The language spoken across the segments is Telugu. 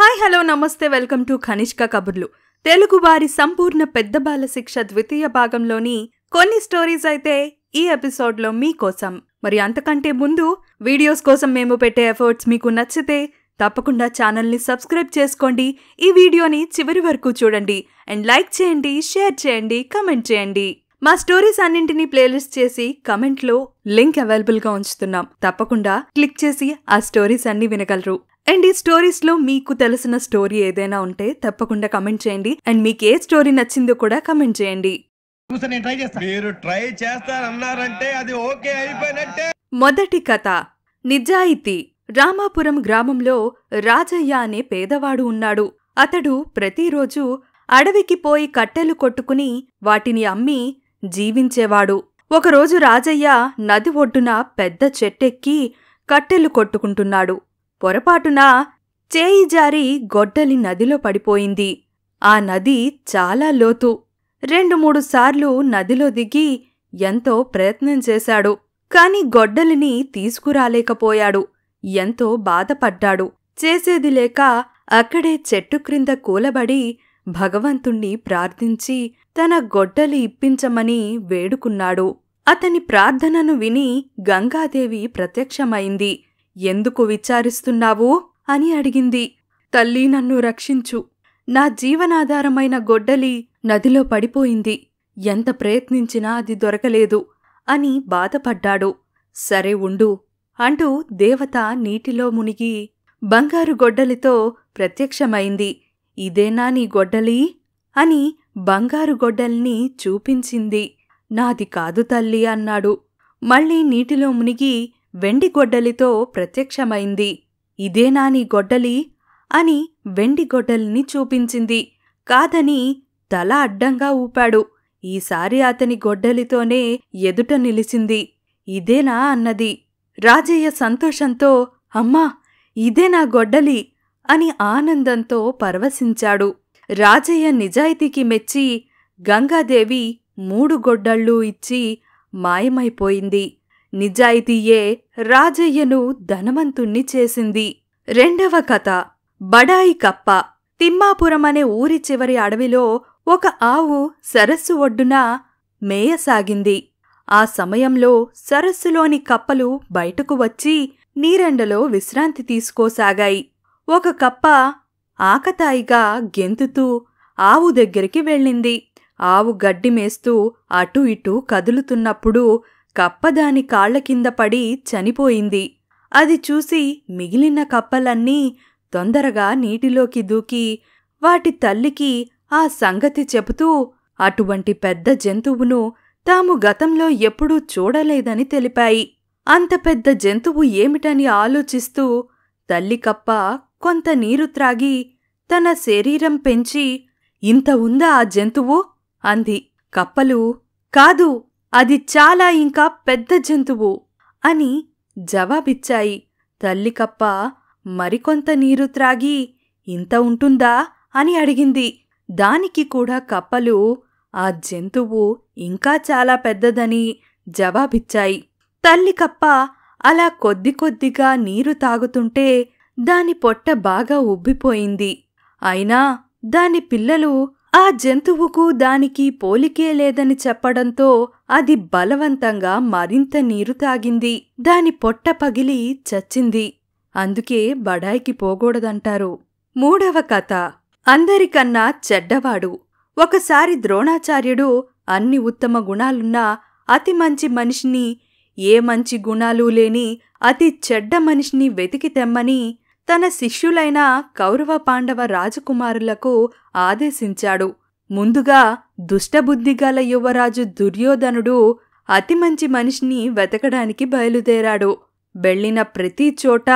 హాయ్ హలో నమస్తే వెల్కమ్ టు ఖనిష్క కబుర్లు తెలుగు వారి సంపూర్ణ పెద్ద బాల శిక్ష ద్వితీయ భాగంలోని కొన్ని స్టోరీస్ అయితే ఈ ఎపిసోడ్లో మీకోసం మరి అంతకంటే ముందు వీడియోస్ కోసం మేము పెట్టే ఎఫర్ట్స్ మీకు నచ్చితే తప్పకుండా ఛానల్ని సబ్స్క్రైబ్ చేసుకోండి ఈ వీడియోని చివరి వరకు చూడండి అండ్ లైక్ చేయండి షేర్ చేయండి కమెంట్ చేయండి మా స్టోరీస్ అన్నింటినీ ప్లేలిస్ట్ చేసి కమెంట్లో లింక్ అవైలబుల్గా ఉంచుతున్నాం తప్పకుండా క్లిక్ చేసి ఆ స్టోరీస్ అన్ని వినగలరు అండ్ ఈ స్టోరీస్లో మీకు తెలిసిన స్టోరీ ఏదైనా ఉంటే తప్పకుండా కమెంట్ చేయండి అండ్ మీకు ఏ స్టోరీ నచ్చిందో కూడా కమెంట్ చేయండి మొదటి కథ నిజాయితీ రామాపురం గ్రామంలో రాజయ్య అనే పేదవాడు ఉన్నాడు అతడు ప్రతిరోజు అడవికి పోయి కట్టెలు కొట్టుకుని వాటిని అమ్మి జీవించేవాడు ఒకరోజు రాజయ్య నది ఒడ్డున పెద్ద చెట్టెక్కి కట్టెలు కొట్టుకుంటున్నాడు పొరపాటున చేయి జారి గొడ్డలి నదిలో పడిపోయింది ఆ నది చాలా లోతు రెండు మూడు సార్లు నదిలో దిగి ఎంతో ప్రయత్నం చేశాడు కాని గొడ్డలిని తీసుకురాలేకపోయాడు ఎంతో బాధపడ్డాడు చేసేది లేక అక్కడే చెట్టు క్రింద కూలబడి భగవంతుణ్ణి ప్రార్థించి తన గొడ్డలి ఇప్పించమని వేడుకున్నాడు అతని ప్రార్థనను విని గంగాదేవి ప్రత్యక్షమైంది ఎందుకు విచారిస్తున్నావు అని అడిగింది తల్లి నన్ను రక్షించు నా జీవనాధారమైన గొడ్డలి నదిలో పడిపోయింది ఎంత ప్రయత్నించినా అది దొరకలేదు అని బాధపడ్డాడు సరే ఉండు అంటూ దేవత నీటిలో మునిగి బంగారు గొడ్డలితో ప్రత్యక్షమైంది ఇదేనా నీ గొడ్డలి అని బంగారు గొడ్డల్ని చూపించింది నాది కాదు తల్లి అన్నాడు మళ్ళీ నీటిలో మునిగి వెండి గొడ్డలితో ప్రత్యక్షమైంది ఇదేనా నీ గొడ్డలి అని వెండి గొడ్డలిని చూపించింది కాదని తల అడ్డంగా ఊపాడు ఈసారి అతని గొడ్డలితోనే ఎదుట నిలిచింది ఇదేనా అన్నది రాజయ్య సంతోషంతో అమ్మా ఇదే నా గొడ్డలి అని ఆనందంతో పరవశించాడు రాజయ్య నిజాయితీకి మెచ్చి గంగాదేవి మూడు గొడ్డళ్ళూ ఇచ్చి మాయమైపోయింది నిజాయితీయే రాజయ్యను ధనవంతుణ్ణి చేసింది రెండవ కథ బడాయి కప్ప తిమ్మాపురం అనే ఊరి చివరి అడవిలో ఒక ఆవు సరస్సు ఒడ్డున మేయసాగింది ఆ సమయంలో సరస్సులోని కప్పలు బయటకు వచ్చి నీరెండలో విశ్రాంతి తీసుకోసాగాయి ఒక కప్ప ఆకతాయిగా గెంతుతూ ఆవు దగ్గరికి వెళ్ళింది ఆవు గడ్డి మేస్తూ అటూ ఇటూ కదులుతున్నప్పుడు కప్పదాని కాళ్ల కింద పడి చనిపోయింది అది చూసి మిగిలిన కప్పలన్నీ తొందరగా నీటిలోకి దూకి వాటి తల్లికి ఆ సంగతి చెబుతూ అటువంటి పెద్ద జంతువును తాము గతంలో ఎప్పుడూ చూడలేదని తెలిపాయి అంత పెద్ద జంతువు ఏమిటని ఆలోచిస్తూ తల్లి కప్ప కొంత నీరు త్రాగి తన శరీరం పెంచి ఇంత ఉందా ఆ జంతువు అంది కప్పలు కాదు అది చాలా ఇంకా పెద్ద జంతువు అని జవాబిచ్చాయి తల్లి కప్ప మరికొంత నీరు త్రాగి ఇంత ఉంటుందా అని అడిగింది దానికి కూడా కప్పలు ఆ జంతువు ఇంకా చాలా పెద్దదని జవాబిచ్చాయి తల్లి కప్ప అలా కొద్ది కొద్దిగా నీరు తాగుతుంటే దాని పొట్ట బాగా ఉబ్బిపోయింది అయినా దాని పిల్లలు ఆ జంతువుకు దానికి పోలికే లేదని చెప్పడంతో అది బలవంతంగా మరింత నీరు తాగింది దాని పొట్ట పగిలి చచ్చింది అందుకే బడాయికి పోకూడదంటారు మూడవ కథ అందరికన్నా చెడ్డవాడు ఒకసారి ద్రోణాచార్యుడు అన్ని ఉత్తమ గుణాలున్నా అతి మంచి మనిషిని ఏ మంచి గుణాలు లేని అతి చెడ్డ మనిషిని వెతికి తెమ్మని తన శిష్యులైన కౌరవ పాండవ రాజకుమారులకు ఆదేశించాడు ముందుగా దుష్టబుద్ధిగల యువరాజు దుర్యోధనుడు అతి మంచి మనిషిని వెతకడానికి బయలుదేరాడు వెళ్ళిన ప్రతి చోట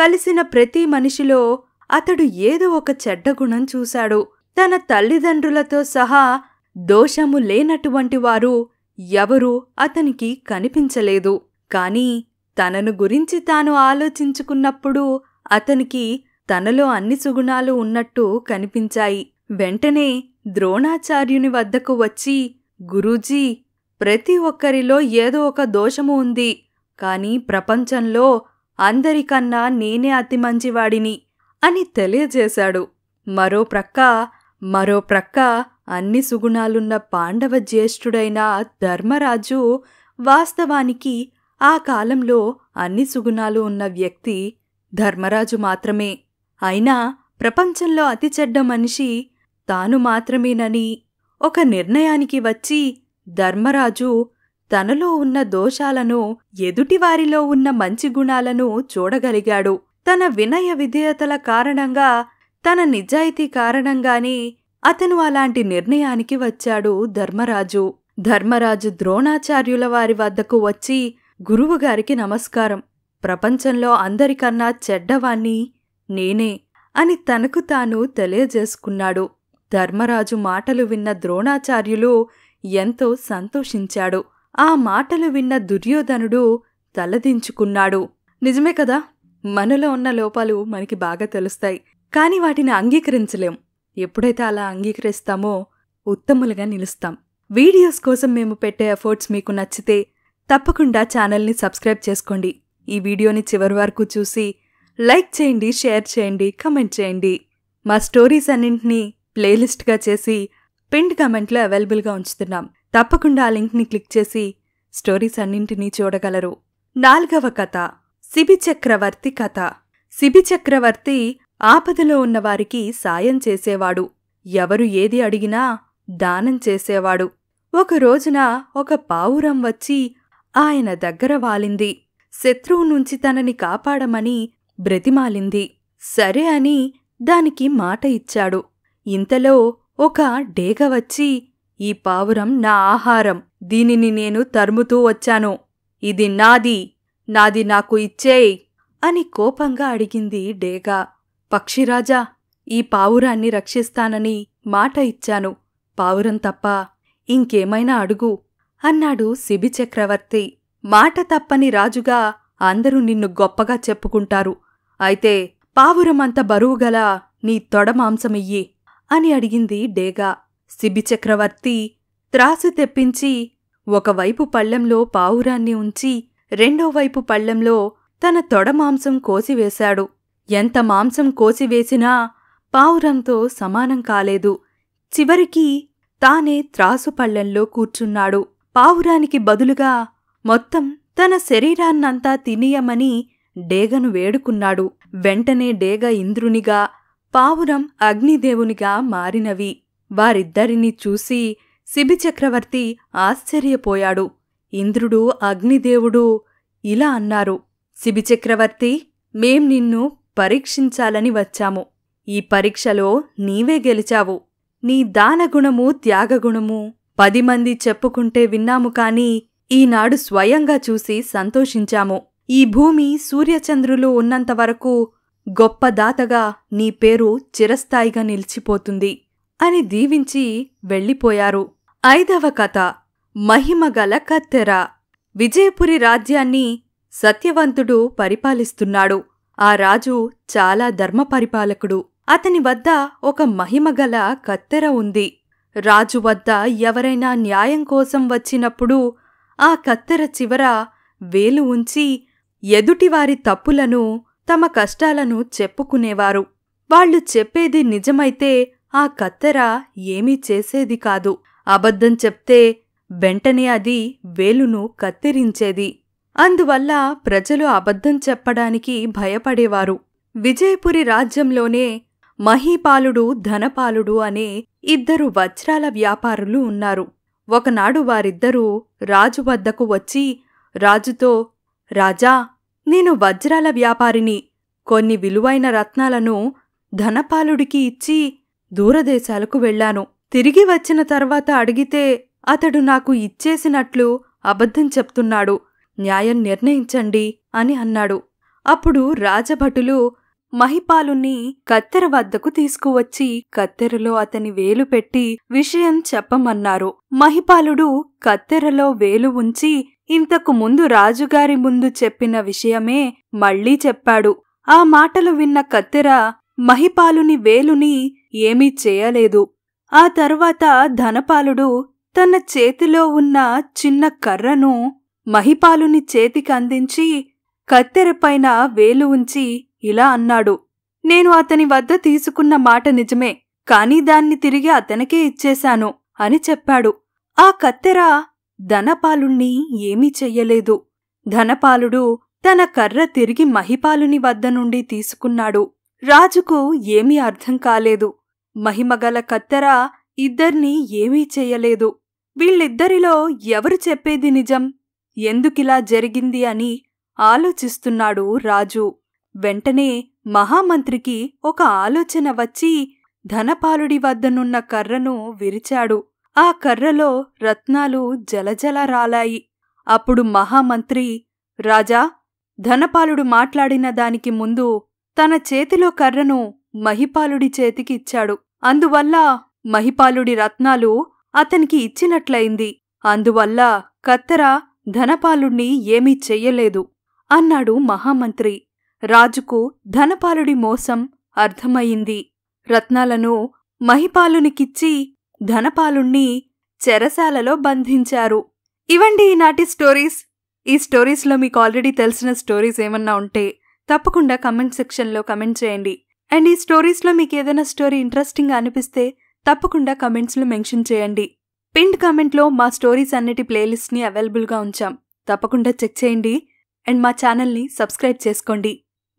కలిసిన ప్రతి మనిషిలో అతడు ఏదో ఒక చెడ్డగుణం చూశాడు తన తల్లిదండ్రులతో సహా దోషము లేనటువంటి వారు ఎవరూ అతనికి కనిపించలేదు కాని తనను గురించి తాను ఆలోచించుకున్నప్పుడు అతనికి తనలో అన్ని సుగుణాలు ఉన్నట్టు కనిపించాయి వెంటనే ద్రోణాచార్యుని వద్దకు వచ్చి గురూజీ ప్రతి ఒక్కరిలో ఏదో ఒక దోషము ఉంది కానీ ప్రపంచంలో అందరికన్నా నేనే అతి మంచివాడిని అని తెలియజేశాడు మరో ప్రక్క మరో ప్రక్క అన్ని సుగుణాలున్న పాండవ జ్యేష్ఠుడైన ధర్మరాజు వాస్తవానికి ఆ కాలంలో అన్ని సుగుణాలు ఉన్న వ్యక్తి ధర్మరాజు మాత్రమే అయినా ప్రపంచంలో అతి చెడ్డ మనిషి తాను మాత్రమేనని ఒక నిర్ణయానికి వచ్చి ధర్మరాజు తనలో ఉన్న దోషాలను ఎదుటివారిలో ఉన్న మంచి గుణాలను చూడగలిగాడు తన వినయ విధేయతల కారణంగా తన నిజాయితీ కారణంగానే అతను అలాంటి నిర్ణయానికి వచ్చాడు ధర్మరాజు ధర్మరాజు ద్రోణాచార్యుల వారి వద్దకు వచ్చి గురువుగారికి నమస్కారం ప్రపంచంలో అందరికన్నా చెడ్డవాణ్ణి నేనే అని తనకు తాను తెలియజేసుకున్నాడు ధర్మరాజు మాటలు విన్న ద్రోణాచార్యులు ఎంతో సంతోషించాడు ఆ మాటలు విన్న దుర్యోధనుడు తలదించుకున్నాడు నిజమే కదా మనలో ఉన్న లోపాలు మనకి బాగా తెలుస్తాయి కానీ వాటిని అంగీకరించలేం ఎప్పుడైతే అలా అంగీకరిస్తామో ఉత్తములుగా నిలుస్తాం వీడియోస్ కోసం మేము పెట్టే ఎఫర్ట్స్ మీకు నచ్చితే తప్పకుండా ఛానల్ని సబ్స్క్రైబ్ చేసుకోండి ఈ వీడియోని చివరి వరకు చూసి లైక్ చేయండి షేర్ చేయండి కమెంట్ చేయండి మా స్టోరీస్ అన్నింటినీ ప్లేలిస్ట్గా చేసి పిన్డ్ కమెంట్లో అవైలబుల్గా ఉంచుతున్నాం తప్పకుండా ఆ లింక్ని క్లిక్ చేసి స్టోరీస్ అన్నింటినీ చూడగలరు నాలుగవ కథ సిబి చక్రవర్తి కథ సిబి చక్రవర్తి ఆపదలో ఉన్నవారికి సాయం చేసేవాడు ఎవరు ఏది అడిగినా దానం చేసేవాడు ఒక రోజున ఒక పావురం వచ్చి ఆయన దగ్గర వాలింది శత్రువు నుంచి తనని కాపాడమని బ్రతిమాలింది సరే అని దానికి మాట ఇచ్చాడు ఇంతలో ఒక డేగ వచ్చి ఈ పావురం నా ఆహారం దీనిని నేను తరుముతూ వచ్చాను ఇది నాది నాది నాకు ఇచ్చేయ్ అని కోపంగా అడిగింది డేగ పక్షిరాజా ఈ పావురాన్ని రక్షిస్తానని మాట ఇచ్చాను పావురం తప్ప ఇంకేమైనా అడుగు అన్నాడు శిబి చక్రవర్తి మాట తప్పని రాజుగా అందరూ నిన్ను గొప్పగా చెప్పుకుంటారు అయితే పావురమంత బరువుగల నీ తొడ మాంసమియ్యి అని అడిగింది డేగా చక్రవర్తి త్రాసు తెప్పించి ఒకవైపు పళ్లెంలో పావురాన్ని ఉంచి రెండోవైపు పళ్లెంలో తన తొడ మాంసం కోసివేశాడు ఎంత మాంసం కోసివేసినా పావురంతో సమానం కాలేదు చివరికి తానే త్రాసు పళ్ళెంలో కూర్చున్నాడు పావురానికి బదులుగా మొత్తం తన శరీరాన్నంతా తినియమని డేగను వేడుకున్నాడు వెంటనే డేగ ఇంద్రునిగా పావురం అగ్నిదేవునిగా మారినవి వారిద్దరిని చూసి శిబిచక్రవర్తి ఆశ్చర్యపోయాడు ఇంద్రుడు అగ్నిదేవుడు ఇలా అన్నారు శిబిచక్రవర్తి మేం నిన్ను పరీక్షించాలని వచ్చాము ఈ పరీక్షలో నీవే గెలిచావు నీ దానగుణము త్యాగగుణము పది మంది చెప్పుకుంటే విన్నాము కాని ఈనాడు స్వయంగా చూసి సంతోషించాము ఈ భూమి సూర్యచంద్రులు ఉన్నంతవరకు గొప్ప దాతగా నీ పేరు చిరస్థాయిగా నిలిచిపోతుంది అని దీవించి వెళ్ళిపోయారు ఐదవ కథ మహిమగల కత్తెర విజయపురి రాజ్యాన్ని సత్యవంతుడు పరిపాలిస్తున్నాడు ఆ రాజు చాలా ధర్మపరిపాలకుడు అతని వద్ద ఒక మహిమగల కత్తెర ఉంది రాజు వద్ద ఎవరైనా న్యాయం కోసం వచ్చినప్పుడు ఆ కత్తెర చివర వేలు ఉంచి ఎదుటివారి తప్పులను తమ కష్టాలను చెప్పుకునేవారు వాళ్ళు చెప్పేది నిజమైతే ఆ కత్తెర ఏమీ చేసేది కాదు అబద్ధం చెప్తే వెంటనే అది వేలును కత్తిరించేది అందువల్ల ప్రజలు అబద్ధం చెప్పడానికి భయపడేవారు విజయపురి రాజ్యంలోనే మహీపాలుడు ధనపాలుడు అనే ఇద్దరు వజ్రాల వ్యాపారులు ఉన్నారు ఒకనాడు వారిద్దరూ రాజు వద్దకు వచ్చి రాజుతో రాజా నేను వజ్రాల వ్యాపారిని కొన్ని విలువైన రత్నాలను ధనపాలుడికి ఇచ్చి దూరదేశాలకు వెళ్లాను తిరిగి వచ్చిన తర్వాత అడిగితే అతడు నాకు ఇచ్చేసినట్లు అబద్ధం చెప్తున్నాడు న్యాయం నిర్ణయించండి అని అన్నాడు అప్పుడు రాజభటులు మహిపాలుని కత్తెర వద్దకు తీసుకువచ్చి కత్తెరలో అతని వేలు పెట్టి విషయం చెప్పమన్నారు మహిపాలుడు కత్తెరలో వేలు ఉంచి ఇంతకు ముందు రాజుగారి ముందు చెప్పిన విషయమే మళ్లీ చెప్పాడు ఆ మాటలు విన్న కత్తెర మహిపాలుని వేలుని ఏమీ చేయలేదు ఆ తర్వాత ధనపాలుడు తన చేతిలో ఉన్న చిన్న కర్రను మహిపాలుని చేతికందించి కత్తెరపైన వేలు ఉంచి ఇలా అన్నాడు నేను అతని వద్ద తీసుకున్న మాట నిజమే కాని దాన్ని తిరిగి అతనికే ఇచ్చేశాను అని చెప్పాడు ఆ కత్తెర ధనపాలుణ్ణి ఏమీ చెయ్యలేదు ధనపాలుడు తన కర్ర తిరిగి మహిపాలుని వద్ద నుండి తీసుకున్నాడు రాజుకు ఏమీ అర్థం కాలేదు మహిమగల కత్తెర ఇద్దర్నీ ఏమీ చెయ్యలేదు వీళ్ళిద్దరిలో ఎవరు చెప్పేది నిజం ఎందుకిలా జరిగింది అని ఆలోచిస్తున్నాడు రాజు వెంటనే మహామంత్రికి ఒక ఆలోచన వచ్చి ధనపాలుడి వద్దనున్న కర్రను విరిచాడు ఆ కర్రలో రత్నాలు జలజల రాలాయి అప్పుడు మహామంత్రి రాజా ధనపాలుడు మాట్లాడిన దానికి ముందు తన చేతిలో కర్రను మహిపాలుడి చేతికిచ్చాడు అందువల్ల మహిపాలుడి రత్నాలు అతనికి ఇచ్చినట్లయింది అందువల్ల కత్తెర ధనపాలుణ్ణి ఏమీ చెయ్యలేదు అన్నాడు మహామంత్రి రాజుకు ధనపాలుడి మోసం అర్థమయింది రత్నాలను మహిపాలునికిచ్చి ధనపాలుణ్ణి చెరసాలలో బంధించారు ఇవండి ఈనాటి స్టోరీస్ ఈ స్టోరీస్లో మీకు ఆల్రెడీ తెలిసిన స్టోరీస్ ఏమన్నా ఉంటే తప్పకుండా కమెంట్ సెక్షన్లో కమెంట్ చేయండి అండ్ ఈ స్టోరీస్లో మీకు ఏదైనా స్టోరీ ఇంట్రెస్టింగ్ అనిపిస్తే తప్పకుండా కమెంట్స్లో మెన్షన్ చేయండి పిన్డ్ కమెంట్లో మా స్టోరీస్ అన్నిటి ప్లేలిస్ట్ని అవైలబుల్గా ఉంచాం తప్పకుండా చెక్ చేయండి అండ్ మా ఛానల్ని సబ్స్క్రైబ్ చేసుకోండి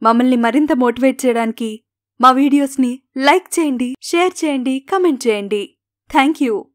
మమ్మల్ని మరింత మోటివేట్ చేయడానికి మా వీడియోస్ని లైక్ చేయండి షేర్ చేయండి కమెంట్ చేయండి Thank you.